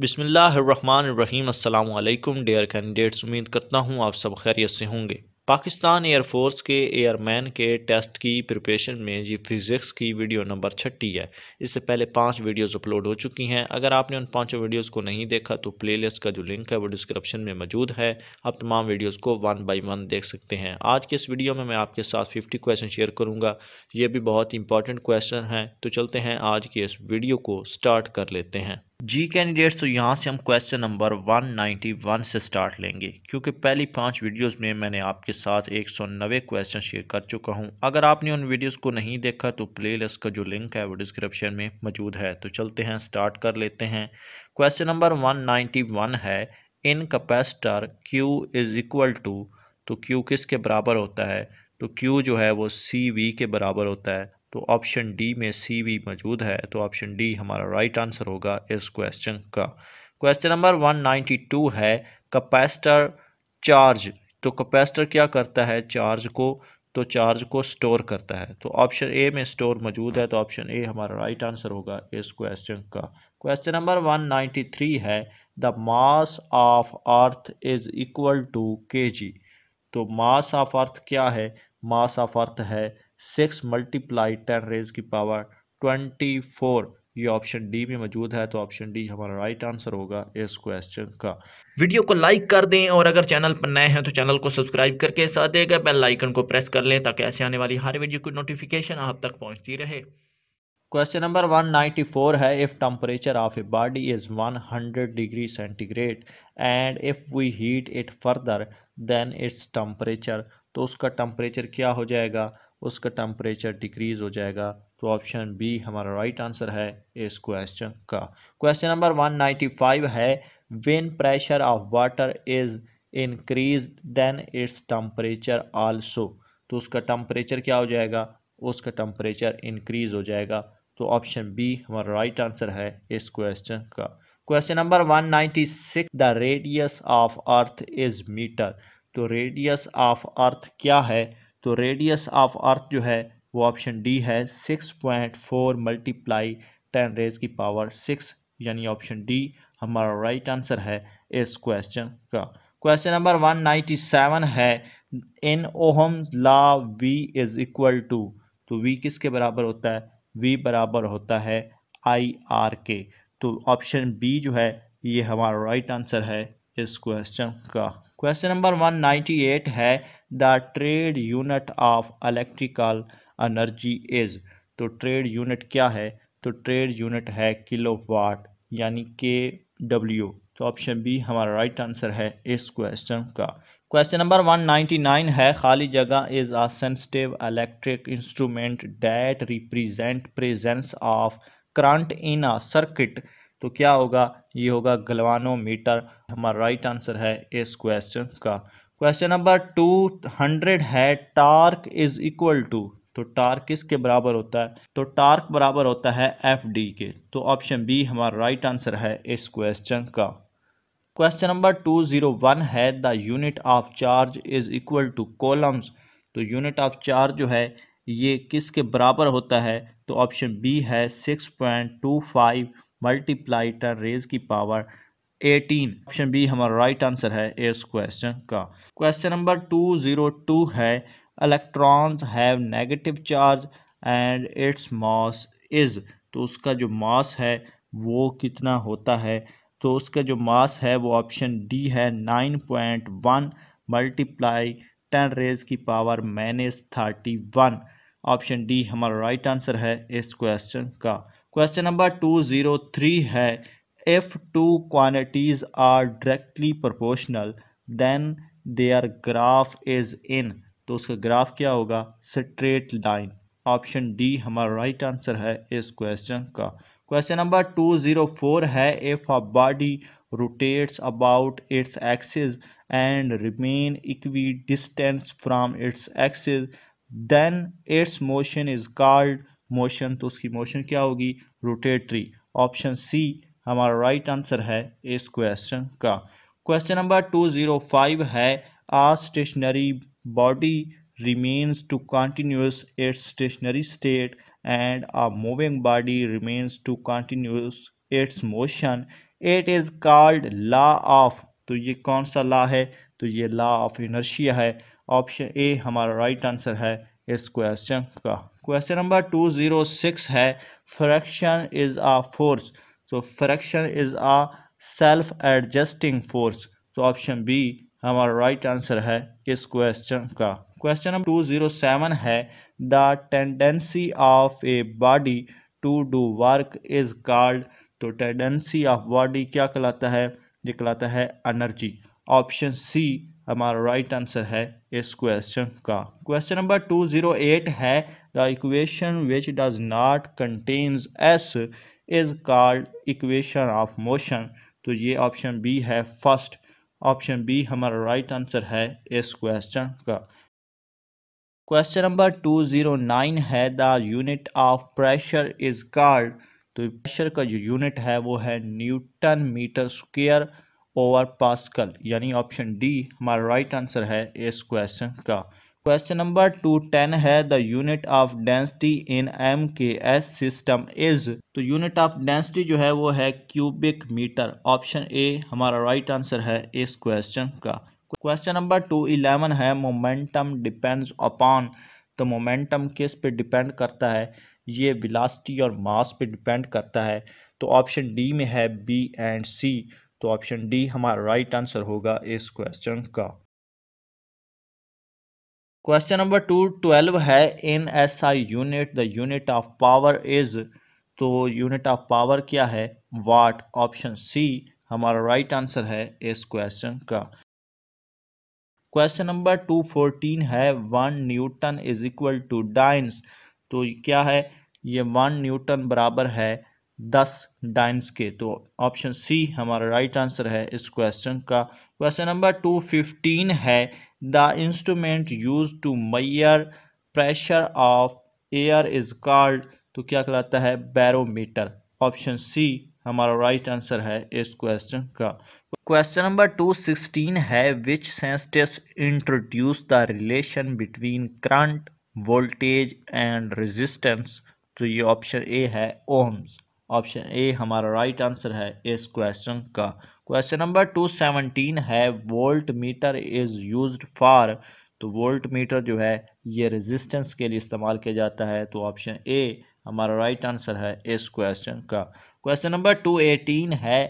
बिसमीम अल्लाम dare candidates उम्मीद करता हूँ आप सब खैरियत से होंगे पाकिस्तान एयरफोर्स के एयरमैन के टेस्ट की प्रिपरेशन में ये फिज़िक्स की वीडियो नंबर छठी है इससे पहले पांच वीडियोस अपलोड हो चुकी हैं अगर आपने उन पांचों वीडियोस को नहीं देखा तो प्लेलिस्ट का जो लिंक है वो डिस्क्रिप्शन में मौजूद है आप तमाम वीडियोस को वन बाय वन देख सकते हैं आज के इस वीडियो में मैं आपके साथ फिफ्टी क्वेश्चन शेयर करूँगा ये भी बहुत इंपॉर्टेंट क्वेश्चन हैं तो चलते हैं आज की इस वीडियो को स्टार्ट कर लेते हैं जी कैंडिडेट्स तो यहाँ से हम क्वेश्चन नंबर 191 से स्टार्ट लेंगे क्योंकि पहली पांच वीडियोस में मैंने आपके साथ एक सौ नवे क्वेश्चन शेयर कर चुका हूँ अगर आपने उन वीडियोस को नहीं देखा तो प्लेलिस्ट का जो लिंक है वो डिस्क्रिप्शन में मौजूद है तो चलते हैं स्टार्ट कर लेते हैं क्वेश्चन नंबर वन है in capacitor Q is equal to तो क्यू किस तो के बराबर होता है तो क्यू जो है वो सी वी के बराबर होता है तो ऑप्शन डी में सी भी मौजूद है तो ऑप्शन डी हमारा राइट आंसर होगा इस क्वेश्चन का क्वेश्चन नंबर 192 है कैपेसिटर चार्ज तो कैपेसिटर क्या करता है चार्ज को तो चार्ज को स्टोर करता है तो ऑप्शन ए में स्टोर मौजूद है तो ऑप्शन ए हमारा राइट आंसर होगा इस क्वेश्चन का क्वेश्चन नंबर 193 है the mass of earth is equal to K G तो मास ऑफ अर्थ क्या है मास ऑफ अर्थ है सिक्स मल्टीप्लाई टेन रेज की पावर ट्वेंटी फोर ये ऑप्शन डी में मौजूद है तो ऑप्शन डी हमारा राइट आंसर होगा इस क्वेश्चन का वीडियो को लाइक कर दें और अगर चैनल पर नए हैं तो चैनल को सब्सक्राइब करके साथ देगा बेल आइकन को प्रेस कर लें ताकि ऐसे आने वाली हर वीडियो की नोटिफिकेशन आप तक पहुंचती रहे क्वेश्चन नंबर 194 है if temperature of a body is 100 degree centigrade and if we heat it further then its temperature तो उसका टेम्परेचर क्या हो जाएगा उसका टेम्परेचर डिक्रीज हो जाएगा तो ऑप्शन बी हमारा राइट आंसर है इस क्वेश्चन का क्वेश्चन नंबर 195 है when pressure of water is increase then its temperature also तो उसका टम्परेचर क्या हो जाएगा उसका टम्परेचर इंक्रीज हो जाएगा तो ऑप्शन बी हमारा राइट आंसर है इस क्वेश्चन का question number 196 the radius of earth is metre तो रेडियस ऑफ अर्थ क्या है तो रेडियस ऑफ अर्थ जो है वो ऑप्शन डी है six point four multiply ten raise की पावर सिक्स यानी ऑप्शन डी हमारा राइट आंसर है इस क्वेश्चन का question number one ninety seven है in Ohm law V is equal to तो वी किसके बराबर होता है वी बराबर होता है आई आर के तो ऑप्शन बी जो है ये हमारा राइट आंसर है इस क्वेश्चन का क्वेश्चन नंबर वन एट है the trade unit of electrical energy is तो ट्रेड यूनिट क्या है तो ट्रेड यूनिट है किलो वाट यानी के डब्ल्यू तो ऑप्शन बी हमारा राइट आंसर है इस क्वेश्चन का क्वेश्चन नंबर वन नाइन है खाली जगह is a sensitive electric instrument that represent presence of current in a circuit तो क्या होगा ये होगा गलवानोमीटर हमारा राइट आंसर है इस क्वेश्चन का क्वेश्चन नंबर टू हंड्रेड है टार्क इज इक्वल टू तो टार्क किसके बराबर होता है तो टार्क बराबर होता है एफ डी के तो ऑप्शन बी हमारा राइट आंसर है इस क्वेश्चन का question number two zero one है the unit of charge is equal to coulombs तो यूनिट ऑफ चार्ज जो है ये किसके बराबर होता है तो ऑप्शन बी है six point two five multiply टा रेज की पावर 18 ऑप्शन बी हमारा राइट आंसर है इस क्वेश्चन का क्वेश्चन नंबर 202 है electrons have negative charge and it's mass is तो उसका जो मास है वो कितना होता है तो उसका जो मास है वो ऑप्शन डी है nine point one multiply ten raise की power minus thirty one option D हमारा राइट आंसर है इस क्वेश्चन का question number two zero three है if two quantities are directly proportional then their graph is in तो उसका graph क्या होगा स्ट्रेट लाइन ऑप्शन डी हमारा राइट आंसर है इस क्वेश्चन का question number two zero four है if a body about it's axis and remain equidistance from its axis then its motion is called motion तो उसकी motion क्या होगी rotatory option C हमारा right answer है इस question का question number two zero five है a stationary body remains to continues its stationary state and a moving body remains to continues its motion it is called law of तो ये कौन सा law है तो ये लॉ ऑफ इनर्शिया है option A हमारा राइट आंसर है इस क्वेश्चन का question number two zero six है फ्रैक्शन इज़ आ फोर्स तो friction is a self adjusting force तो ऑप्शन बी हमारा राइट आंसर है इस क्वेश्चन का question number two zero seven है the tendency of a body to do work is called तो tendency of body क्या कहलाता है ये कहलाता है एनर्जी ऑप्शन सी हमारा राइट आंसर है इस क्वेश्चन का question number two zero eight है the equation which does not contains S is called equation of motion तो ये ऑप्शन बी है फर्स्ट ऑप्शन बी हमारा राइट आंसर है इस क्वेश्चन का question number two zero nine है the unit of pressure is called तो pressure का जो यूनिट है वो है newton metre square over pascal यानी ऑप्शन डी हमारा राइट आंसर है इस क्वेश्चन का क्वेश्चन नंबर टू टेन है the unit of density in M K S system is तो यूनिट ऑफ डेंसिटी जो है वो है क्यूबिक मीटर ऑप्शन ए हमारा राइट आंसर है इस क्वेश्चन का क्वेश्चन नंबर टू इलेवन है मोमेंटम डिपेंड्स अपॉन तो मोमेंटम किस पे डिपेंड करता है ये विलासिटी और मास पे डिपेंड करता है तो ऑप्शन डी में है बी एंड सी तो ऑप्शन डी हमारा राइट आंसर होगा इस क्वेश्चन का क्वेश्चन नंबर टू ट्वेल्व है in S I unit the unit of power is तो यूनिट ऑफ पावर क्या है वाट ऑप्शन सी हमारा राइट आंसर है इस क्वेश्चन का क्वेश्चन नंबर टू फोर्टीन है one newton is equal to dynes तो क्या है ये वन न्यूटन बराबर है दस डाइन्स के तो ऑप्शन सी हमारा राइट आंसर है इस क्वेश्चन का क्वेश्चन नंबर टू फिफ्टीन है the instrument use to measure pressure of air is called तो क्या कहलाता है बैरोमीटर ऑप्शन सी हमारा राइट right आंसर है इस क्वेश्चन का क्वेश्चन नंबर टू सिक्सटीन है which scientist introduce the relation between current voltage and resistance तो ये ऑप्शन ए है ओम्स ऑप्शन ए हमारा राइट right आंसर है इस क्वेश्चन का क्वेश्चन नंबर टू सेवनटीन है voltmeter is use for तो वोल्ट मीटर जो है ये रेजिस्टेंस के लिए इस्तेमाल किया जाता है तो ऑप्शन ए हमारा राइट right आंसर है इस क्वेश्चन का क्वेश्चन नंबर टू एटीन है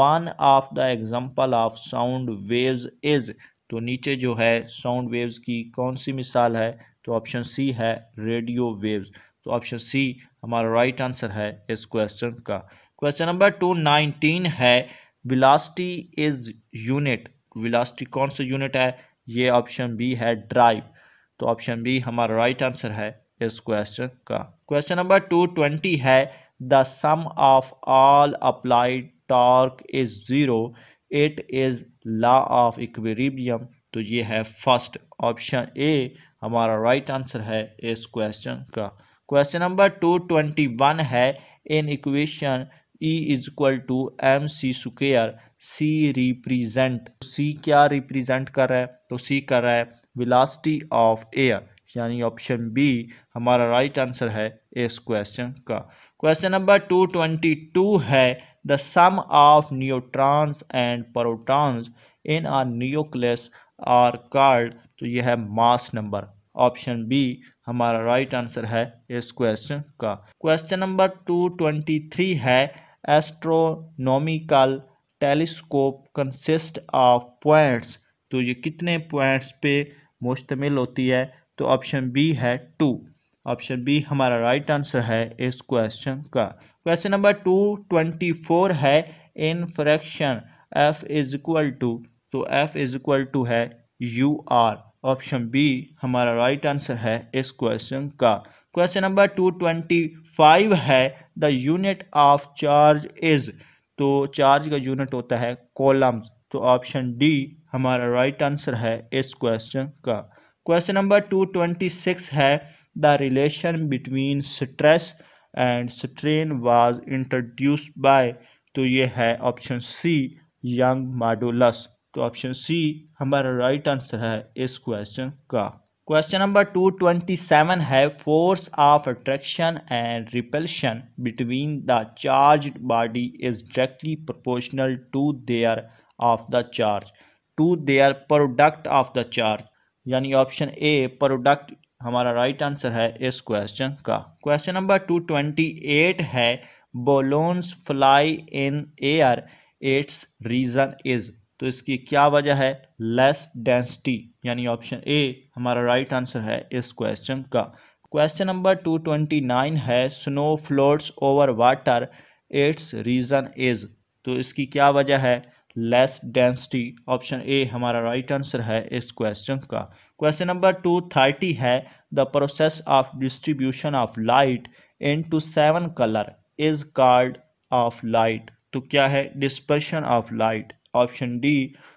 one of the example of sound waves is तो नीचे जो है साउंड वेव्स की कौन सी मिसाल है तो ऑप्शन सी है रेडियो वेव्स तो ऑप्शन सी हमारा राइट आंसर है इस क्वेश्चन का क्वेश्चन नंबर टू नाइनटीन है विलास्टी इज यूनिट विलास्टी कौन सा यूनिट है ये ऑप्शन बी है ड्राइव तो ऑप्शन बी हमारा राइट आंसर है इस क्वेश्चन का क्वेश्चन नंबर टू ट्वेंटी है the sum of all applied torque is zero it is law of equilibrium तो ये है फर्स्ट ऑप्शन ए हमारा राइट आंसर है इस क्वेश्चन का question number two twenty one है in equation E is equal to M C square C represent C क्या represent कर रहा है तो सी कर रहा है विलासिटी ऑफ एयर यानी ऑप्शन बी हमारा राइट आंसर है इस क्वेश्चन का question number two twenty two है the sum of neutrons and protons in our nucleus are called तो यह है मास नंबर ऑप्शन बी हमारा राइट आंसर है इस क्वेश्चन का question number two twenty three है astronomical telescope consist of points तो ये कितने पॉइंट्स पे मुश्तमिल होती है तो ऑप्शन बी है टू ऑप्शन बी हमारा राइट आंसर है इस क्वेश्चन का question number two twenty four है in friction F is equal to तो एफ इज इक्वल टू है यू आर ऑप्शन बी हमारा राइट आंसर है इस क्वेश्चन का question number two twenty five है the unit of charge is तो charge का यूनिट होता है कॉलम्स तो ऑप्शन डी हमारा राइट आंसर है इस क्वेश्चन का question number two twenty six है the relation between stress and strain was introduced by तो ये है ऑप्शन सी यंग माडुलस तो ऑप्शन सी हमारा राइट आंसर है इस क्वेश्चन का question number two twenty seven है force of attraction and repulsion between the charge body is directly proportional to their of the charge to their product of the charge यानी option A product हमारा right answer है इस question का question number two twenty eight है balloons fly in air its reason is तो इसकी क्या वजह है लेस डेंसिटी यानी ऑप्शन ए हमारा राइट आंसर है इस क्वेश्चन का question number two twenty nine है snow floats over water its reason is तो इसकी क्या वजह है लेस डेंसिटी ऑप्शन ए हमारा राइट आंसर है इस क्वेश्चन का क्वेश्चन नंबर टू थर्टी है the process of distribution of light into seven colour is called of light तो क्या है dispersion of light option D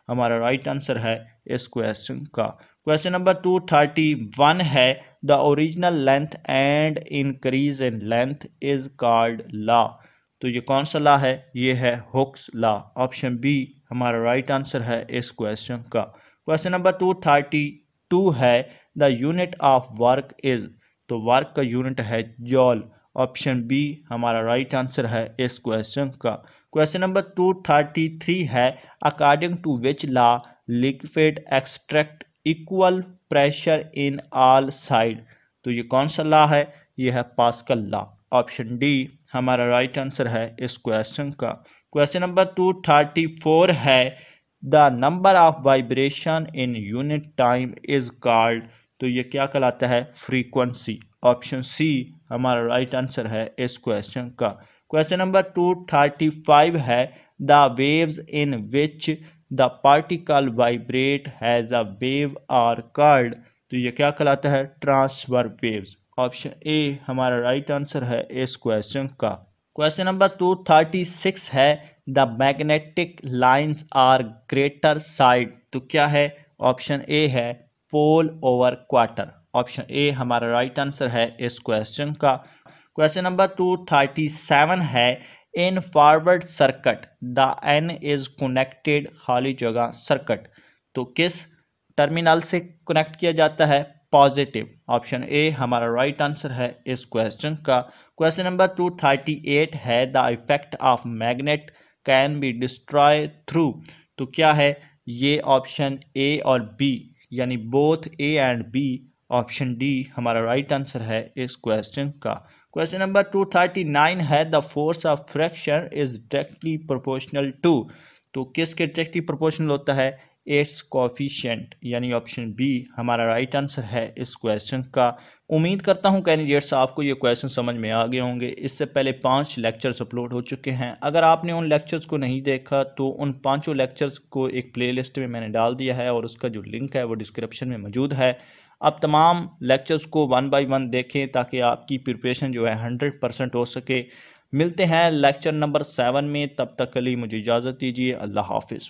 हमारा राइट आंसर है इस क्वेश्चन का question number two thirty one है the original length and increase in length is called law तो ये कौन सा ला है ये है हुक्स ला ऑप्शन बी हमारा राइट आंसर है इस क्वेश्चन का question number two thirty two है the unit of work is तो वर्क का यूनिट है जॉल ऑप्शन बी हमारा राइट आंसर है इस क्वेश्चन का question number two thirty three है according to which law liquid extract equal pressure in all side तो ये कौन सा ला है ये है पास्कल ला ऑप्शन डी हमारा राइट आंसर है इस क्वेश्चन का question number two thirty four है the number of vibration in unit time is called तो ये क्या कहलाता है फ्रीक्वेंसी ऑप्शन सी हमारा राइट आंसर है इस क्वेश्चन का question number two thirty five है the waves in which the particle vibrate has a wave are called तो ये क्या कहलाता है ट्रांसफर वेव्स ऑप्शन ए हमारा राइट आंसर है इस क्वेश्चन का question number two thirty six है the magnetic lines are greater side तो क्या है ऑप्शन ए है pole over quarter option A हमारा राइट आंसर है इस क्वेश्चन का question number two thirty seven है in forward circuit the N is connected खाली जगह सर्कट तो किस टर्मिनल से कनेक्ट किया जाता है पॉजिटिव ऑप्शन ए हमारा राइट आंसर है इस क्वेश्चन का question number two thirty eight है the effect of magnet can be destroy through तो क्या है ये ऑप्शन ए और बी यानी both A and B option D हमारा राइट आंसर है इस क्वेश्चन का question number two thirty nine है the force of fraction is directly proportional to तो किसके डायरेक्टली प्रोपोर्शनल होता है एट्स कॉफिशेंट यानी ऑप्शन बी हमारा राइट आंसर है इस क्वेश्चन का उम्मीद करता हूं कैंडिडेट्स आपको ये क्वेश्चन समझ में आ गए होंगे इससे पहले पांच लेक्चर्स अपलोड हो चुके हैं अगर आपने उन लेक्चर्स को नहीं देखा तो उन पांचों लेक्चर्स को एक प्लेलिस्ट में मैंने डाल दिया है और उसका जो लिंक है वो डिस्क्रिप्शन में मौजूद है आप तमाम लेक्चर्स को वन बाई वन देखें ताकि आपकी प्रिपरेशन जो है हंड्रेड परसेंट हो सके मिलते हैं लेक्चर नंबर सेवन में तब तक के लिए मुझे इजाज़त दीजिए अल्लाह हाफिज़